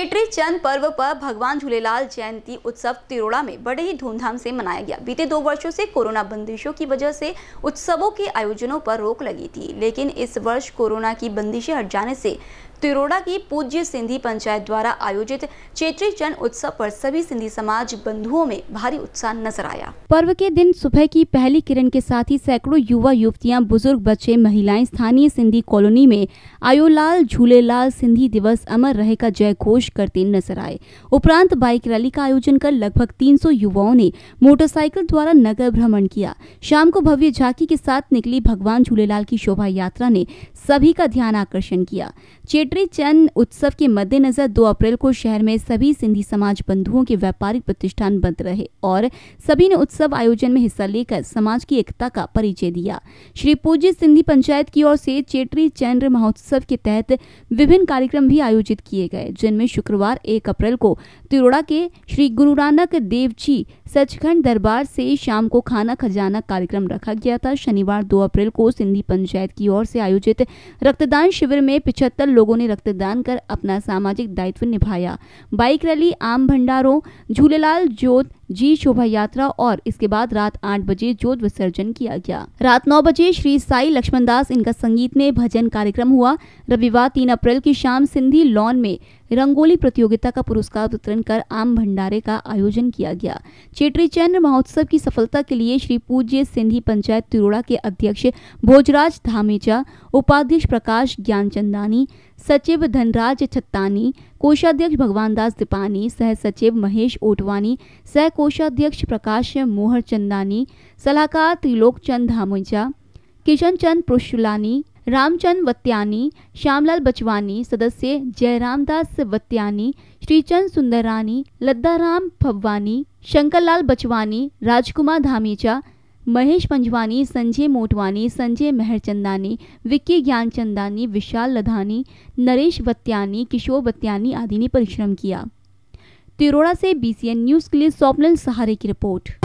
चेट्री चंद पर्व पर भगवान झूलेलाल जयंती उत्सव तिरोड़ा में बड़े ही धूमधाम से मनाया गया बीते दो वर्षों से कोरोना बंदिशों की वजह से उत्सवों के आयोजनों पर रोक लगी थी लेकिन इस वर्ष कोरोना की बंदिशें हट जाने से तिरोड़ा की पूज्य सिंधी पंचायत द्वारा आयोजित चेत्री चंद उत्सव पर सभी सिंधी समाज बंधुओं में भारी उत्साह नजर आया पर्व के दिन सुबह की पहली किरण के साथ ही सैकड़ों युवा युवतियां बुजुर्ग बच्चे महिलाएं स्थानीय सिंधी कॉलोनी में आयोलाल झूलेलाल सिंधी दिवस अमर रहे का जय घोष करते नजर आए उपरांत बाइक रैली का आयोजन कर लगभग 300 युवाओं ने मोटरसाइकिल द्वारा नगर भ्रमण किया शाम को भव्य झांकी के साथ निकली भगवान झूलेलाल की शोभा यात्रा ने सभी का ध्यान आकर्षण किया चेटरी चंद उत्सव के मद्देनजर दो अप्रैल को शहर में सभी सिंधी समाज बंधुओं के व्यापारिक प्रतिष्ठान बंद रहे और सभी ने उत्सव आयोजन में हिस्सा लेकर समाज की एकता का परिचय दिया श्री पूज्य सिंधी पंचायत की ओर से चेटरी चंद्र महोत्सव के तहत विभिन्न कार्यक्रम भी आयोजित किए गए जिनमें शुक्रवार एक अप्रैल को तिरोड़ा के श्री गुरु नानक देव जी सचखंड दरबार से शाम को खाना खजाना कार्यक्रम रखा गया था शनिवार 2 अप्रैल को सिंधी पंचायत की ओर से आयोजित रक्तदान शिविर में पिछहत्तर लोगों ने रक्तदान कर अपना सामाजिक दायित्व निभाया बाइक रैली आम भंडारों झूलेलाल ज्योत जी शोभा यात्रा और इसके बाद रात आठ बजे जोत विसर्जन किया गया रात नौ बजे श्री साई लक्ष्मण दास इनका संगीत में भजन कार्यक्रम हुआ रविवार तीन अप्रैल की शाम सिंधी लॉन में रंगोली प्रतियोगिता का पुरस्कार वितरण कर आम भंडारे का आयोजन किया गया चेटरी चैन महोत्सव की सफलता के लिए श्री पूज्य सिंधी पंचायत तिरोड़ा के अध्यक्ष भोजराज धामेचा उपाध्यक्ष प्रकाश ज्ञान सचिव धनराज छत्तानी कोषाध्यक्ष भगवान दास दीपानी सह सचिव महेश ओटवानी सह कोषाध्यक्ष प्रकाश मोहर चंदानी सलाहकार त्रिलोक चंद धामुजा किशन चंद पुरुषुलानी रामचंद वत्यानी श्यामलाल बचवानी सदस्य जयरामदास वत्यानी श्रीचंद सुंदरानी लद्दाराम फव्वानी शंकरलाल बचवानी राजकुमार धामीचा महेश पंजवानी संजय मोटवानी संजय मेहरचंदानी विक्की ज्ञानचंदानी विशाल लधानी नरेश बत्यानी किशोर बत्यानी आदि ने परिश्रम किया तिरोड़ा से बीसीएन न्यूज़ के लिए स्वप्निल सहारे की रिपोर्ट